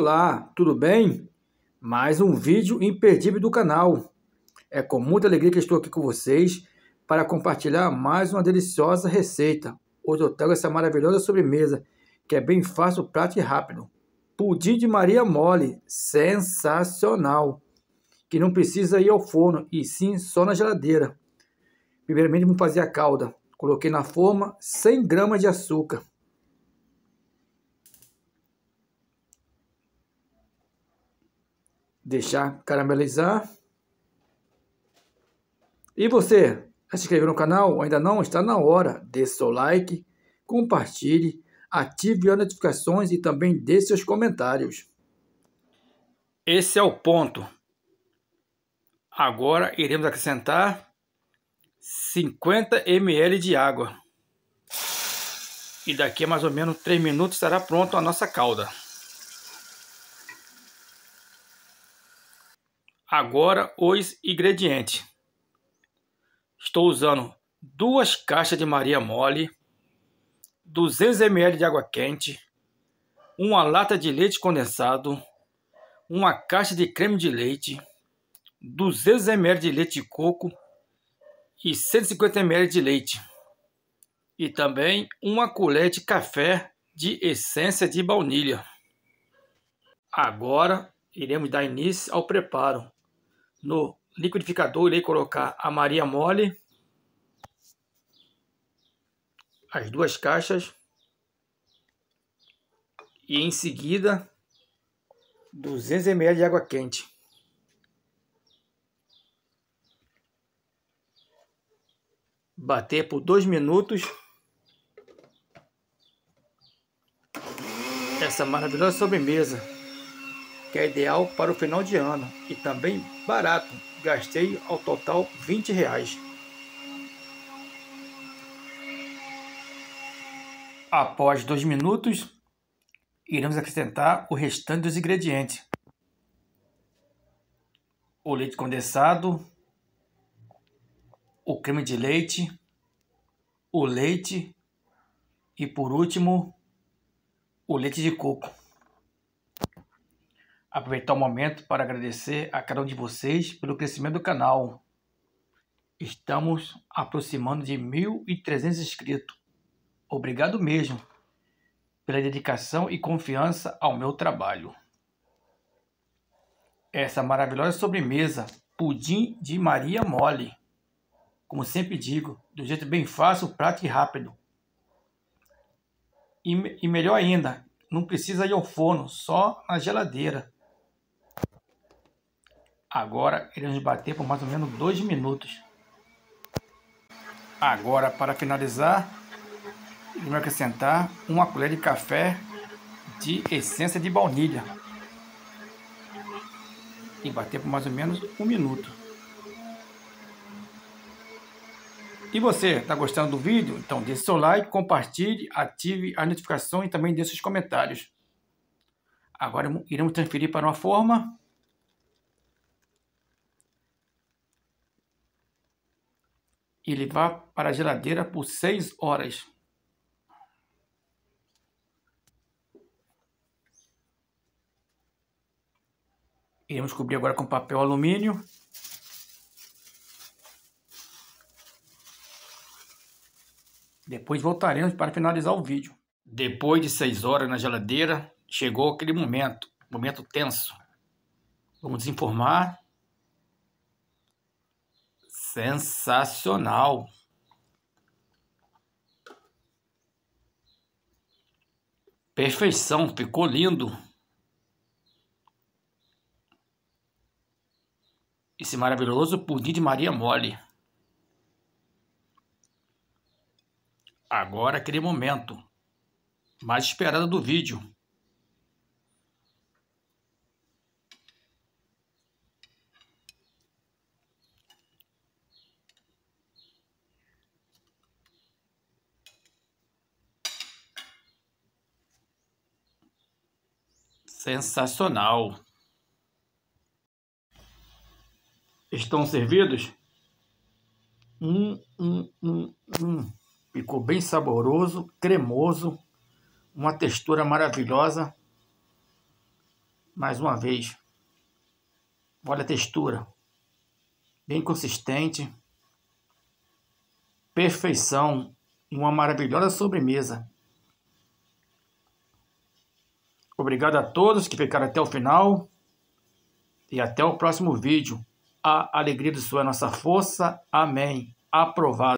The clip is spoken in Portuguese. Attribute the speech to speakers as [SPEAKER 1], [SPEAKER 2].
[SPEAKER 1] Olá, tudo bem? Mais um vídeo imperdível do canal. É com muita alegria que estou aqui com vocês para compartilhar mais uma deliciosa receita. Hoje eu trago essa maravilhosa sobremesa, que é bem fácil, prato e rápido. Pudim de Maria Mole, sensacional! Que não precisa ir ao forno, e sim só na geladeira. Primeiramente vamos fazer a calda. Coloquei na forma 100 gramas de açúcar, deixar caramelizar. E você, já se inscreveu no canal? Ou ainda não? Está na hora. Deixe seu like, compartilhe, ative as notificações e também deixe seus comentários. Esse é o ponto. Agora iremos acrescentar 50 ml de água. E daqui a mais ou menos 3 minutos estará pronto a nossa calda. Agora os ingredientes. Estou usando duas caixas de maria mole, 200 ml de água quente, uma lata de leite condensado, uma caixa de creme de leite, 200 ml de leite de coco e 150 ml de leite. E também uma colher de café de essência de baunilha. Agora iremos dar início ao preparo no liquidificador, irei colocar a Maria Mole, as duas caixas, e em seguida 200 ml de água quente. Bater por dois minutos. Essa maravilhosa sobremesa que é ideal para o final de ano e também barato. Gastei ao total 20 reais. Após dois minutos, iremos acrescentar o restante dos ingredientes. O leite condensado, o creme de leite, o leite e por último o leite de coco aproveitar o momento para agradecer a cada um de vocês pelo crescimento do canal. Estamos aproximando de 1.300 inscritos. Obrigado mesmo pela dedicação e confiança ao meu trabalho. Essa maravilhosa sobremesa, pudim de Maria Mole. Como sempre digo, do jeito bem fácil, prático e rápido. E, e melhor ainda, não precisa ir ao forno, só na geladeira. Agora iremos bater por mais ou menos dois minutos. Agora, para finalizar, vamos acrescentar uma colher de café de essência de baunilha. E bater por mais ou menos um minuto. E você, está gostando do vídeo? Então deixe seu like, compartilhe, ative as notificações e também deixe seus comentários. Agora iremos transferir para uma forma e levar para a geladeira por 6 horas. Iremos cobrir agora com papel alumínio. Depois voltaremos para finalizar o vídeo. Depois de 6 horas na geladeira, chegou aquele momento, momento tenso. Vamos desinformar Sensacional! Perfeição, ficou lindo. Esse maravilhoso pudim de Maria Mole. Agora aquele momento mais esperado do vídeo. Sensacional! Estão servidos? Hum, hum, hum, hum. Ficou bem saboroso, cremoso, uma textura maravilhosa. Mais uma vez, olha a textura, bem consistente, perfeição uma maravilhosa sobremesa. Obrigado a todos que ficaram até o final. E até o próximo vídeo. A alegria do Senhor é nossa força. Amém. Aprovado.